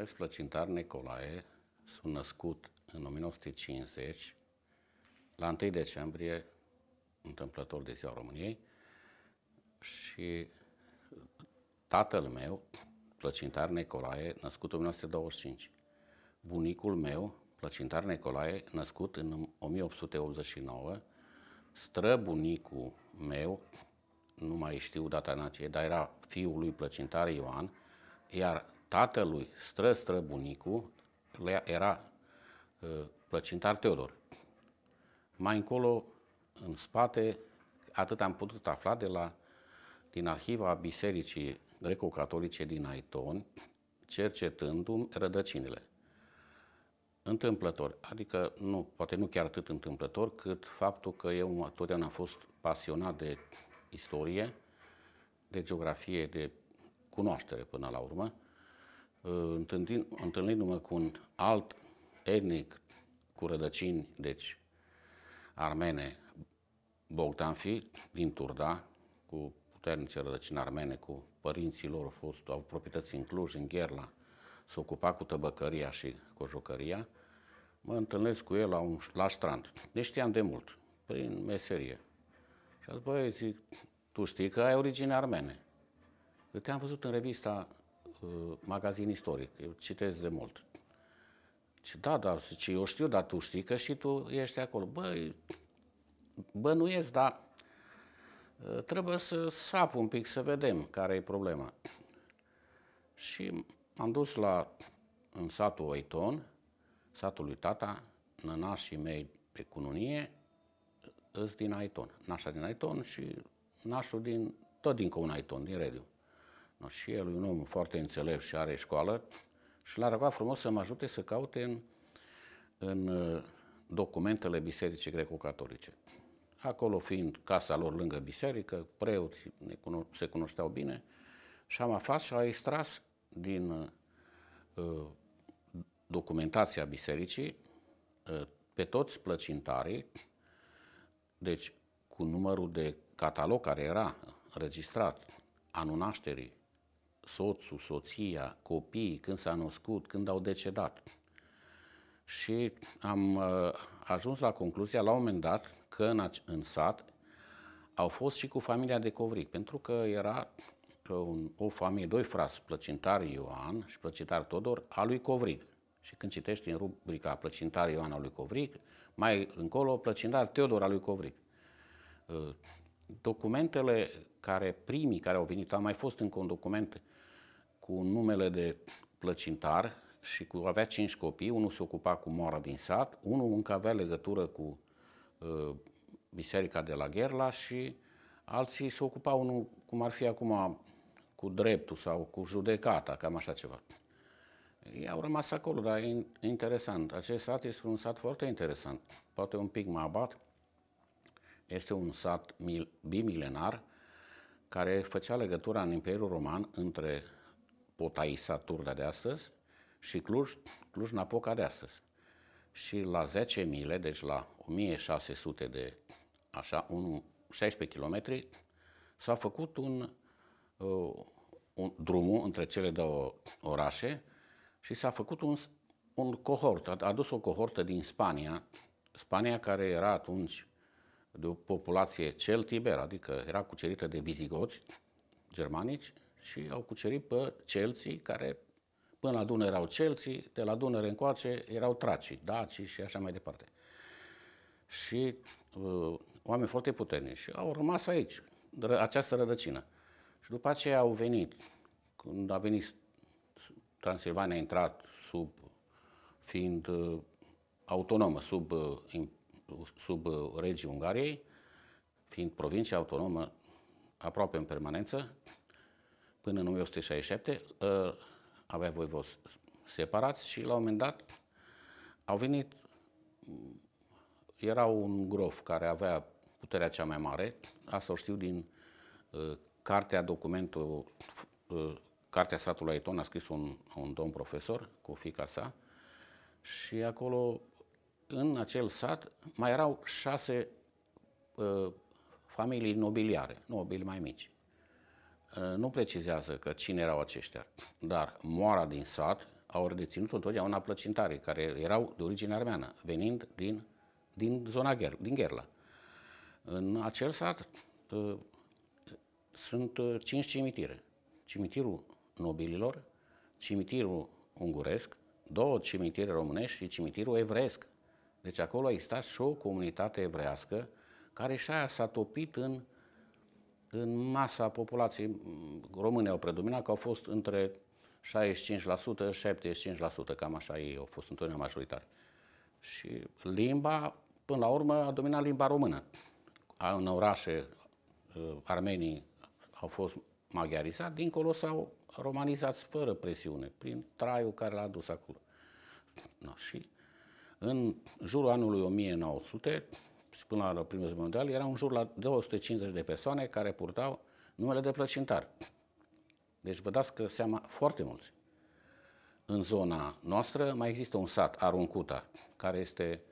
Cornel Plăcintar Nicolae sunt născut în 1950, la 1 decembrie, întâmplător de Ziua României, și tatăl meu, Plăcintar Nicolae, născut în 1925. Bunicul meu, Plăcintar Nicolae, născut în 1889, străbunicul meu, nu mai știu data nației, dar era fiul lui Plăcintar Ioan, iar tatălui stră străbunicul era ă, plăcintar Teodor. Mai încolo, în spate, atât am putut afla de la, din arhiva Bisericii Greco-Catolice din Aiton, cercetându-mi rădăcinile. Întâmplător, adică nu, poate nu chiar atât întâmplător, cât faptul că eu totdeauna am fost pasionat de istorie, de geografie, de cunoaștere până la urmă Uh, întâlnindu-mă cu un alt etnic cu rădăcini, deci armene, Bogdanfi, din Turda, cu puternice rădăcini armene, cu părinții lor au fost, au proprietăți în Cluj, în Gherla, s-a ocupat cu tăbăcăria și cu jucăria, mă întâlnesc cu el la, un, la strand. Deci știam de mult, prin meserie. Și a zis, băi, zic, tu știi că ai origine armene. Eu te-am văzut în revista Uh, magazin istoric, eu citesc de mult. Și da, da, zice, eu știu, dar tu știi că și tu ești acolo. Băi, bănuiesc, dar uh, trebuie să sap un pic, să vedem care e problema. Și am dus la, în satul Oiton, satul lui tata, nănașii mei pe cununie, îs din Aiton, nașa din Aiton și nașul din, tot din Aiton, din Rediu. No, și el e un om foarte înțelept și are școală și l-a rugat frumos să mă ajute să caute în, în uh, documentele bisericii greco-catolice. Acolo fiind casa lor lângă biserică, preoți cuno- se cunoșteau bine și am aflat și a extras din uh, documentația bisericii uh, pe toți plăcintarii, deci cu numărul de catalog care era registrat anul nașterii soțul, soția, copiii, când s-a născut, când au decedat. Și am uh, ajuns la concluzia, la un moment dat, că în, în sat au fost și cu familia de Covric, pentru că era uh, un, o familie, doi frați, plăcintar Ioan și plăcintar Todor, a lui Covric. Și când citești în rubrica plăcintar Ioan al lui Covric, mai încolo plăcintar Teodor al lui Covric. Uh, documentele care primii care au venit, au mai fost încă un document cu numele de plăcintar și cu, avea cinci copii, unul se ocupa cu moara din sat, unul încă avea legătură cu uh, biserica de la Gherla și alții se ocupau, unul, cum ar fi acum, cu dreptul sau cu judecata, cam așa ceva. Ei au rămas acolo, dar e interesant. Acest sat este un sat foarte interesant. Poate un pic mă abat. Este un sat mil, bimilenar care făcea legătura în Imperiul Roman între Potaisa Turda de astăzi și Cluj, Cluj-Napoca de astăzi. Și la 10 mile, deci la 1600 de, așa, un, 16 km, s-a făcut un, uh, un drumul între cele două orașe și s-a făcut un, un cohort, a adus o cohortă din Spania, Spania care era atunci de o populație celtiber, adică era cucerită de vizigoți germanici, și au cucerit pe celții care până la Dunăre erau celții, de la Dunăre încoace erau tracii, daci și așa mai departe. Și uh, oameni foarte puternici și au rămas aici, această rădăcină. Și după aceea au venit, când a venit Transilvania a intrat sub, fiind uh, autonomă sub, uh, sub uh, regii Ungariei, fiind provincie autonomă aproape în permanență, până în 1967, avea voi voi separați și la un moment dat au venit, mm, era un grof care avea puterea cea mai mare, asta o știu din uh, cartea documentul, uh, cartea satului Eton a scris un, un domn profesor cu fica sa și acolo, în acel sat, mai erau șase uh, familii nobiliare, nobili mai mici. Uh, nu precizează că cine erau aceștia, dar moara din sat au reținut întotdeauna plăcintare, care erau de origine armeană, venind din, din zona Gher, din Gherla. În acel sat uh, sunt uh, cinci cimitire. Cimitirul nobililor, cimitirul unguresc, două cimitire românești și cimitirul evresc. Deci acolo a existat și o comunitate evrească care și-a s-a topit în uh, în masa populației române au predominat, că au fost între 65%, 75%, cam așa ei au fost întotdeauna majoritari. Și limba, până la urmă, a dominat limba română. În orașe, uh, armenii au fost maghiarizați, dincolo s-au romanizat fără presiune, prin traiul care l-a adus acolo. No, și în jurul anului 1900, și până la primul război mondial, erau în jur la 250 de persoane care purtau numele de plăcintar. Deci vă dați că seama foarte mulți. În zona noastră mai există un sat, Aruncuta, care este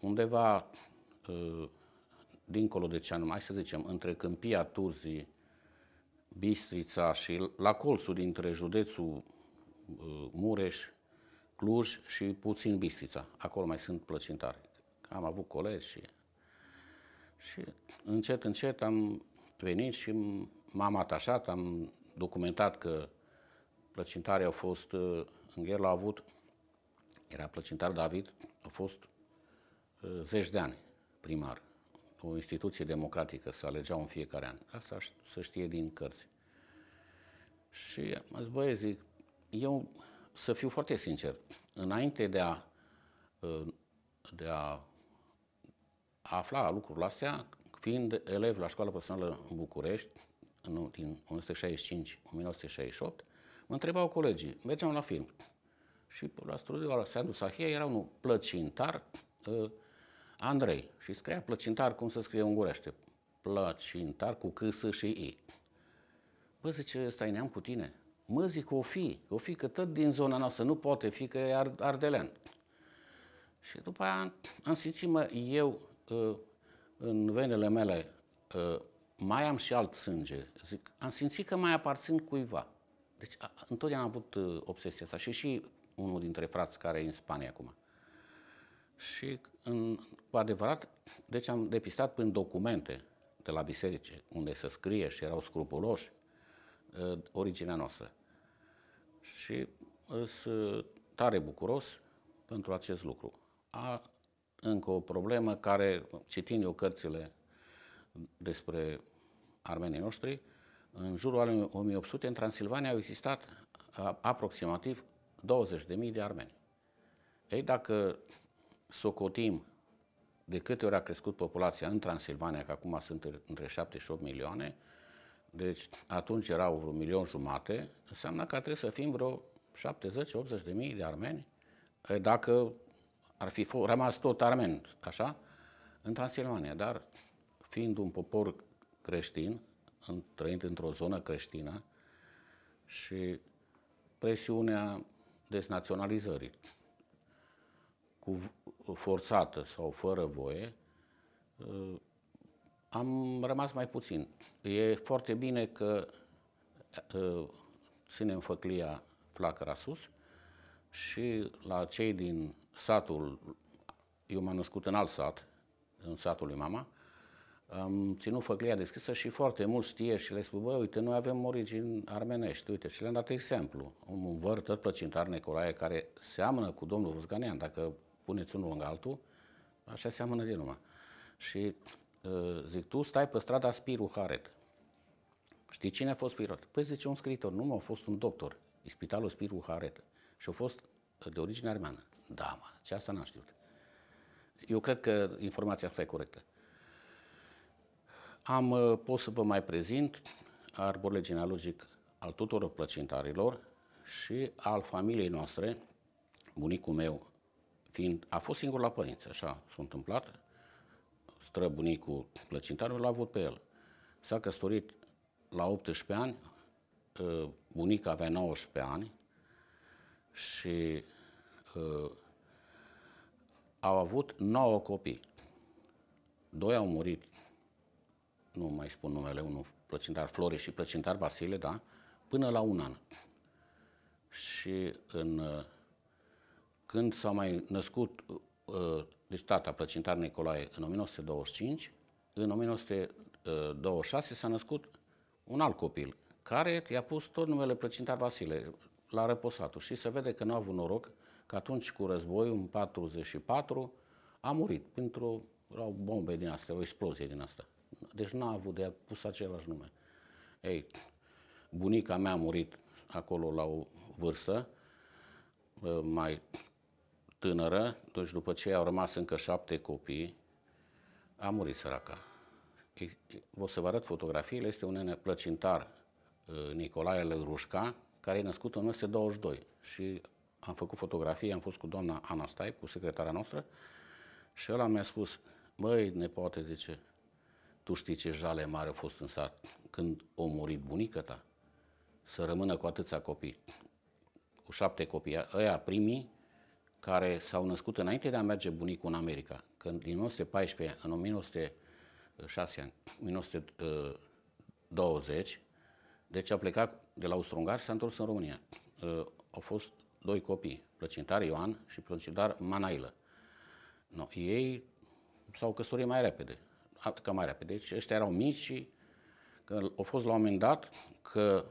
undeva uh, dincolo de Ceanu, mai să zicem, între Câmpia Turzii, Bistrița și la colțul dintre județul uh, Mureș, Cluj și puțin Bistrița. Acolo mai sunt plăcintari. Am avut colegi și și încet, încet am venit și m-am atașat, am documentat că plăcintarii au fost, uh, Înghel a avut, era plăcintar David, a fost uh, zeci de ani primar. O instituție democratică se alegeau în fiecare an. Asta să știe din cărți. Și mă zis, zic, eu să fiu foarte sincer, înainte de a, uh, de a afla lucrurile astea fiind elev la școala personală în București, în, din 1965-1968, mă întrebau colegii, mergeam la film. Și la studiul Alexandru Sahia era unul plăcintar, uh, Andrei, și scria plăcintar cum se scrie ungurește, plăcintar cu C, S și I. Bă, zice, stai neam cu tine. Mă, zic, o fi, o fi, că tot din zona noastră, nu poate fi, că e ar, ardelean. Și după aia am simțit, mă, eu Uh, în venele mele uh, mai am și alt sânge. Zic, am simțit că mai aparțin cuiva. Deci a, întotdeauna am avut uh, obsesia asta și și unul dintre frați care e în Spania acum. Și în, cu adevărat, deci am depistat prin documente de la biserice, unde se scrie și erau scrupuloși, originea noastră. Și sunt tare bucuros pentru acest lucru. A, încă o problemă care, citind eu cărțile despre armenii noștri, în jurul anului 1800, în Transilvania, au existat aproximativ 20.000 de armeni. Ei, dacă socotim de câte ori a crescut populația în Transilvania, că acum sunt între 7 și 8 milioane, deci atunci erau vreo milion jumate, înseamnă că trebuie să fim vreo 70-80 de mii de armeni dacă ar fi rămas tot armen, așa, în Transilvania, dar fiind un popor creștin, în, trăind într-o zonă creștină și presiunea desnaționalizării, cu forțată sau fără voie, ă, am rămas mai puțin. E foarte bine că ă, ținem făclia flacăra sus și la cei din satul, eu m-am născut în alt sat, în satul lui mama, am ținut făclia deschisă și foarte mulți știe și le spun, băi, uite, noi avem origini armenești, uite, și le-am dat exemplu. Un vărtăr plăcintar Nicolae care seamănă cu domnul Vuzganian dacă puneți unul lângă altul, așa seamănă din urmă. Și ă, zic, tu stai pe strada Spiru Haret. Știi cine a fost Spiru Păi zice un scritor, nu, a fost un doctor, spitalul Spiru Haret. Și a fost de origine armeană. Da, mă, ce asta n-am știut. Eu cred că informația asta e corectă. Am, uh, pot să vă mai prezint arborele genealogic al tuturor plăcintarilor și al familiei noastre, bunicul meu fiind, a fost singur la părinți, așa s-a întâmplat, străbunicul plăcintarul l-a avut pe el. S-a căsătorit la 18 ani, uh, bunica avea 19 ani și uh, au avut nouă copii. Doi au murit, nu mai spun numele, unul plăcintar Flore și plăcintar Vasile, da, până la un an. Și în, uh, când s-a mai născut de uh, deci tata plăcintar Nicolae în 1925, în 1926 s-a născut un alt copil, care i-a pus tot numele plăcintar Vasile, la răposatul și se vede că nu a avut noroc că atunci cu războiul, în 44, a murit pentru o bombe din asta, o explozie din asta. Deci n-a avut de a pus același nume. Ei, bunica mea a murit acolo la o vârstă ă, mai tânără, deci după ce au rămas încă șapte copii, a murit săraca. O să vă arăt fotografiile, este un nene plăcintar, ă, Nicolae Lărușca, care e născut în 1922 și am făcut fotografie, am fost cu doamna Ana Stai, cu secretara noastră, și ăla mi-a spus, măi, ne poate, zice, tu știi ce jale mare a fost în sat când a murit bunica ta? Să rămână cu atâția copii, cu șapte copii, ăia primii care s-au născut înainte de a merge bunicul în America. Când din 1914 în 1906 ani, 1920, deci a plecat de la Austro-Ungar și s-a întors în România. Au fost doi copii, plăcintar Ioan și plăcintar Manailă. No, ei s-au căsătorit mai repede, că mai repede. Deci ăștia erau mici și că au fost la un moment dat că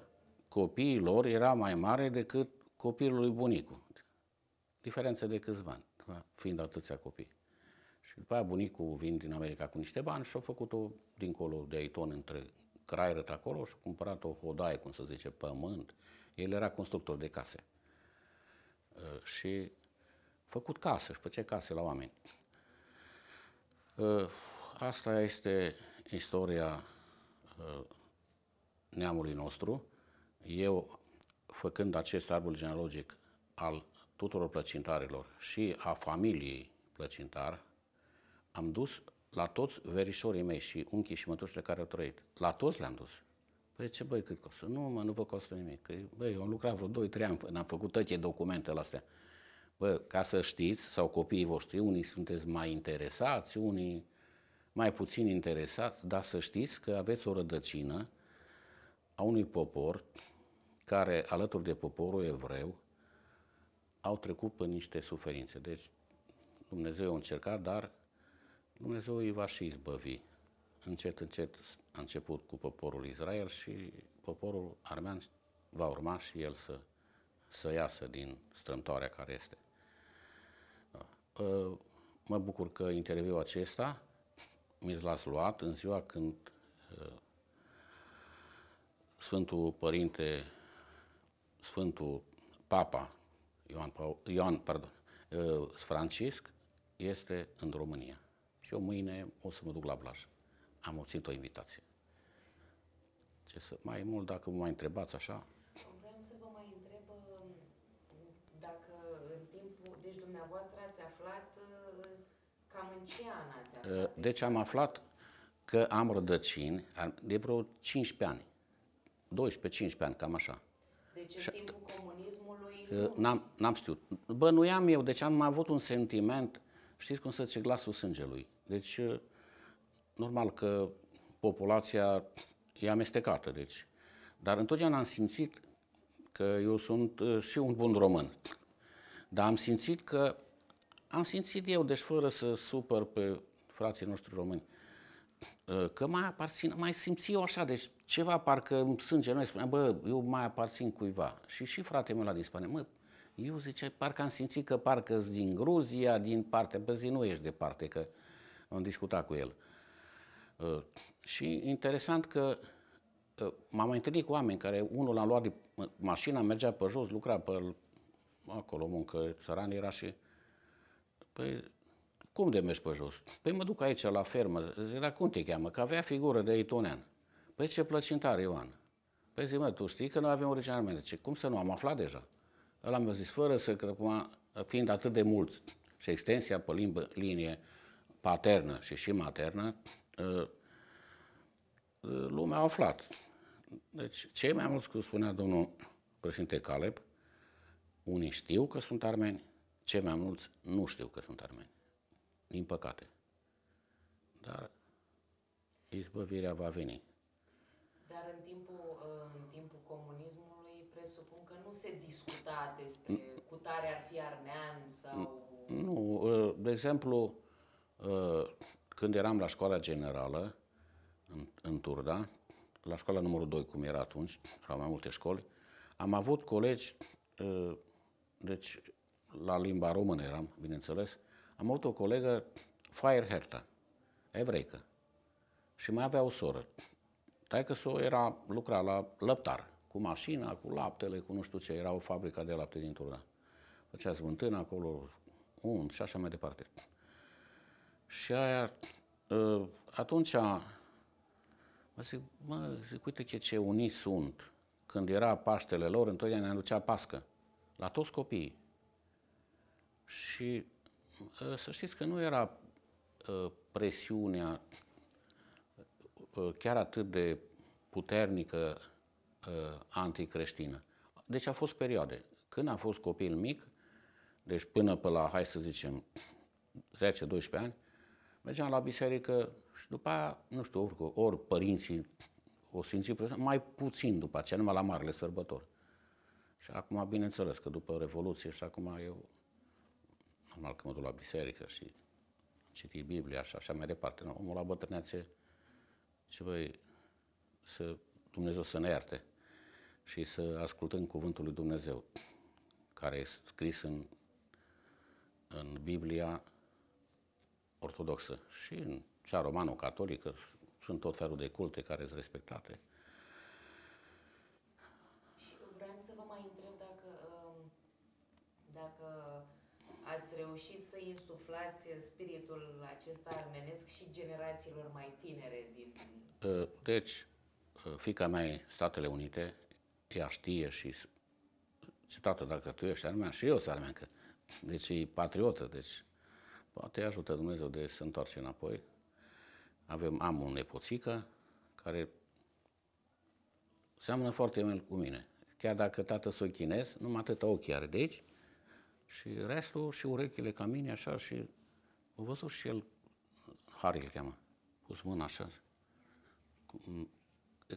copiii lor era mai mare decât copilul lui bunicul. Diferență de câțiva ani, da, fiind atâția copii. Și după aia bunicul vin din America cu niște bani și a făcut-o dincolo de Aiton, între Craierăt acolo și a cumpărat o hodaie, cum să zice, pământ. El era constructor de case. Uh, și făcut casă, își făcea case la oameni. Uh, asta este istoria uh, neamului nostru. Eu, făcând acest arbol genealogic al tuturor plăcintarilor și a familiei plăcintar, am dus la toți verișorii mei și unchii și mătușile care au trăit. La toți le-am dus. Păi ce băi, cât costă? Nu, mă, nu vă costă nimic. Că, băi, eu am lucrat vreo 2-3 ani n am făcut toate documentele astea. Bă, ca să știți, sau copiii voștri, unii sunteți mai interesați, unii mai puțin interesați, dar să știți că aveți o rădăcină a unui popor care, alături de poporul evreu, au trecut prin niște suferințe. Deci Dumnezeu a încercat, dar Dumnezeu îi va și izbăvi încet, încet a început cu poporul Israel și poporul armean va urma și el să, să iasă din strâmtoarea care este. Uh, mă bucur că interviul acesta mi l-ați luat în ziua când uh, Sfântul Părinte, Sfântul Papa Ioan, Ioan pardon, uh, Francisc este în România. Și eu mâine o să mă duc la plajă am obținut o invitație. Ce să, mai mult, dacă mă mai întrebați așa. Vreau să vă mai întreb uh, dacă în timpul, deci dumneavoastră ați aflat uh, cam în ce an ați uh, aflat? Deci am aflat că am rădăcini de vreo 15 ani, 12-15 ani, cam așa. Deci în timpul comunismului n-am, n-am știut. Bănuiam eu, deci am avut un sentiment, știți cum se zice, glasul sângelui. Deci normal că populația e amestecată, deci. Dar întotdeauna am simțit că eu sunt uh, și un bun român. Dar am simțit că, am simțit eu, deci fără să supăr pe frații noștri români, uh, că mai aparțin, mai simți eu așa, deci ceva parcă în sânge, noi spunea, bă, eu mai aparțin cuiva. Și și fratele meu la din Spania, mă, eu zice, parcă am simțit că parcă din Gruzia, din partea, bă, zi, nu ești departe, că am discutat cu el. Uh, Uh, și interesant că uh, m-am mai întâlnit cu oameni care unul l-a luat de mașina, mergea pe jos, lucra pe acolo, muncă, țăran era și... Păi, cum de mergi pe jos? Păi mă duc aici la fermă. Zic, dar cum te cheamă? Că avea figură de eitonean. Păi ce plăcintar, Ioan. Păi zic, mă, tu știi că noi avem original Ce Cum să nu? Am aflat deja. Ăla mi-a zis, fără să cred, fiind atât de mulți și extensia pe limbă, linie paternă și și maternă, Uh, uh, lumea a aflat. Deci, cei mai mulți, cum spunea domnul președinte Caleb, unii știu că sunt armeni, cei mai mulți nu știu că sunt armeni. Din păcate. Dar izbăvirea va veni. Dar în timpul, uh, în timpul comunismului presupun că nu se discuta despre mm. cu tare ar fi armean sau... Mm. Nu, de exemplu, când eram la școala generală, în, în Turda, la școala numărul 2, cum era atunci, erau mai multe școli, am avut colegi, ă, deci la limba română eram, bineînțeles, am avut o colegă, Fire Herta, evreică, și mai avea o soră. Taică s-o era, lucra la lăptar, cu mașina, cu laptele, cu nu știu ce, era o fabrică de lapte din Turda. Făcea zvântână acolo, unt și așa mai departe. Și aia, ă, atunci, mă zic, mă, zic, uite ce unii sunt. Când era Paștele lor, întotdeauna ne aducea pască. La toți copiii. Și ă, să știți că nu era ă, presiunea chiar atât de puternică anticreștină. Deci a fost perioade. Când a fost copil mic, deci până pe la, hai să zicem, 10-12 ani, mergeam la biserică și după aia, nu știu, ori, ori părinții o simți mai puțin după aceea, numai la marile sărbători. Și acum, bineînțeles, că după Revoluție și acum eu, normal că mă duc la biserică și citi Biblia și așa mai departe. nu, omul la bătrânețe, ce voi să, Dumnezeu să ne ierte și să ascultăm cuvântul lui Dumnezeu, care este scris în, în Biblia ortodoxă și în cea romano-catolică sunt tot felul de culte care sunt respectate. Și vreau să vă mai întreb dacă, um, dacă ați reușit să insuflați spiritul acesta armenesc și generațiilor mai tinere din... Uh, deci, uh, fica mea Statele Unite, ea știe și și tată, dacă tu ești armean, și eu sunt armean, că, deci e patriotă, deci poate ajută Dumnezeu de să întoarce înapoi. Avem, am o nepoțică care seamănă foarte mult cu mine. Chiar dacă tată sunt chinez, numai atâta ochi are de aici și restul și urechile ca mine, așa, și o văzut și el, Harry îl cheamă, pus mâna așa,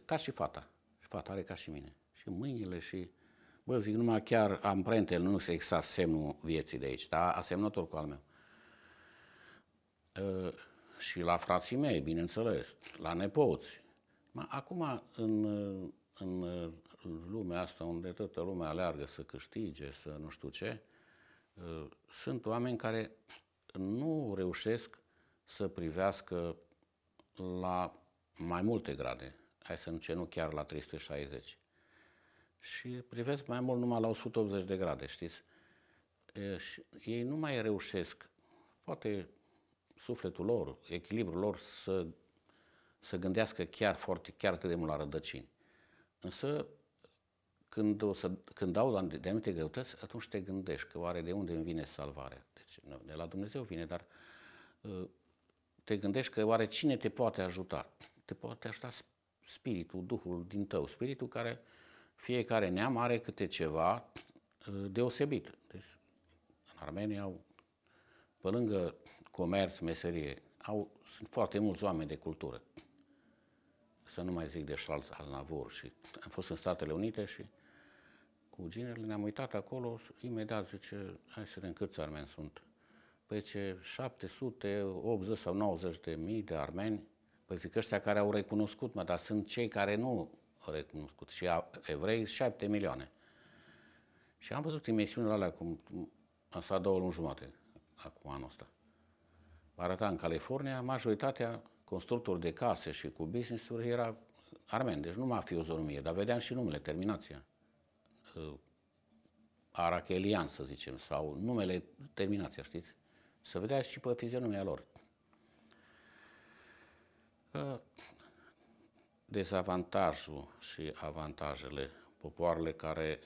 ca și fata. Și fata are ca și mine. Și mâinile și... Bă, zic, numai chiar amprentele nu se exact semnul vieții de aici, dar a cu al meu. Ă, și la frații mei, bineînțeles, la nepoți. Acum, în, în lumea asta, unde toată lumea aleargă să câștige, să nu știu ce, ă, sunt oameni care nu reușesc să privească la mai multe grade, hai să nu ce nu chiar la 360. Și privesc mai mult numai la 180 de grade, știți? Și ei nu mai reușesc, poate sufletul lor, echilibrul lor să, să gândească chiar foarte, chiar atât de mult la rădăcini. Însă, când, o să, când dau la de anumite greutăți, atunci te gândești că oare de unde îmi vine salvarea. Deci, nu, de la Dumnezeu vine, dar ă, te gândești că oare cine te poate ajuta? Te poate ajuta spiritul, duhul din tău, spiritul care fiecare neam are câte ceva ă, deosebit. Deci, în Armenia, pe lângă comerț, meserie. Au, sunt foarte mulți oameni de cultură. Să nu mai zic de Charles Aznavour. Și am fost în Statele Unite și cu ginerile ne-am uitat acolo, imediat zice, hai să vedem câți armeni sunt. Păi ce 700, 80 sau 90 de mii de armeni, păi zic ăștia care au recunoscut, mă, dar sunt cei care nu au recunoscut. Și evrei 7 milioane. Și am văzut emisiunile alea cum am stat două luni jumate acum anul ăsta arăta în California, majoritatea constructori de case și cu business-uri era armeni, deci nu mafioză România, dar vedeam și numele, terminația. Uh, Arachelian, să zicem, sau numele, terminația, știți? Să vedea și pe fizionomia lor. Uh, dezavantajul și avantajele popoarele care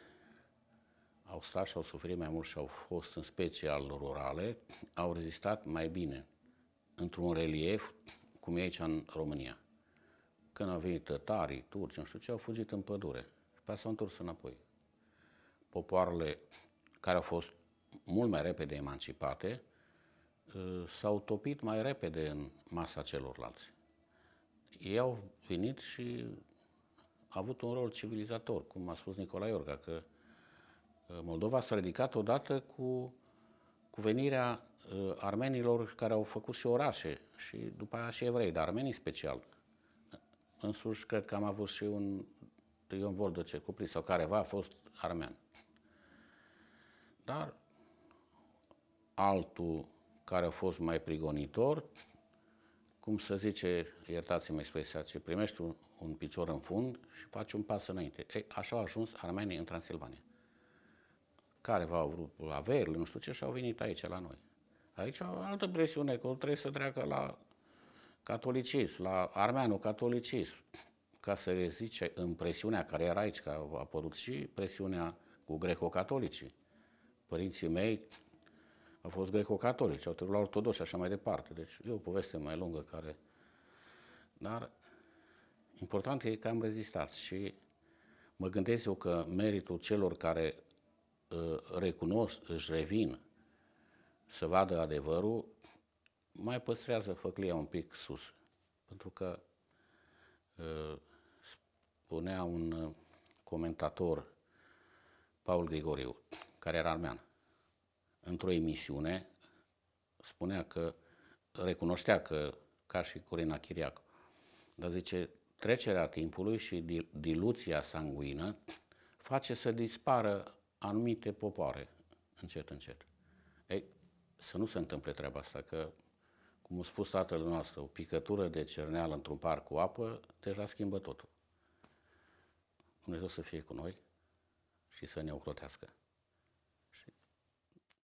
au stat și au suferit mai mult și au fost în special rurale, au rezistat mai bine într-un relief, cum e aici în România. Când au venit tătarii, turci, nu știu ce, au fugit în pădure. Și pe s-au întors înapoi. Popoarele care au fost mult mai repede emancipate, uh, s-au topit mai repede în masa celorlalți. Ei au venit și a avut un rol civilizator, cum a spus Nicolae Iorga, că uh, Moldova s-a ridicat odată cu, cu venirea Uh, armenilor care au făcut și orașe și după aia și evrei, dar armenii special. Însuși, cred că am avut și un Ion Voldoce cuplit sau careva a fost armen. Dar altul care a fost mai prigonitor, cum să zice, iertați-mă expresia, ce primești un, un picior în fund și faci un pas înainte. Ei, așa au ajuns armenii în Transilvania. Care v-au vrut la Verle, nu știu ce, și au venit aici la noi. Aici o altă presiune, că trebuie să treacă la catolicism, la armeanul catolicism, ca să rezice în presiunea care era aici, că a apărut și presiunea cu greco-catolicii. Părinții mei au fost greco-catolici, au trecut la ortodoxi și așa mai departe. Deci e o poveste mai lungă care... Dar important e că am rezistat și mă gândesc eu că meritul celor care uh, recunosc, își revin să vadă adevărul, mai păstrează făclia un pic sus. Pentru că ă, spunea un ă, comentator, Paul Grigoriu, care era armean, într-o emisiune, spunea că recunoștea că, ca și Corina Chiriac, dar zice, trecerea timpului și diluția sanguină face să dispară anumite popoare, încet, încet. Ei, să nu se întâmple treaba asta, că, cum a spus tatăl nostru, o picătură de cerneală într-un par cu apă deja schimbă totul. Dumnezeu să fie cu noi și să ne ocrotească.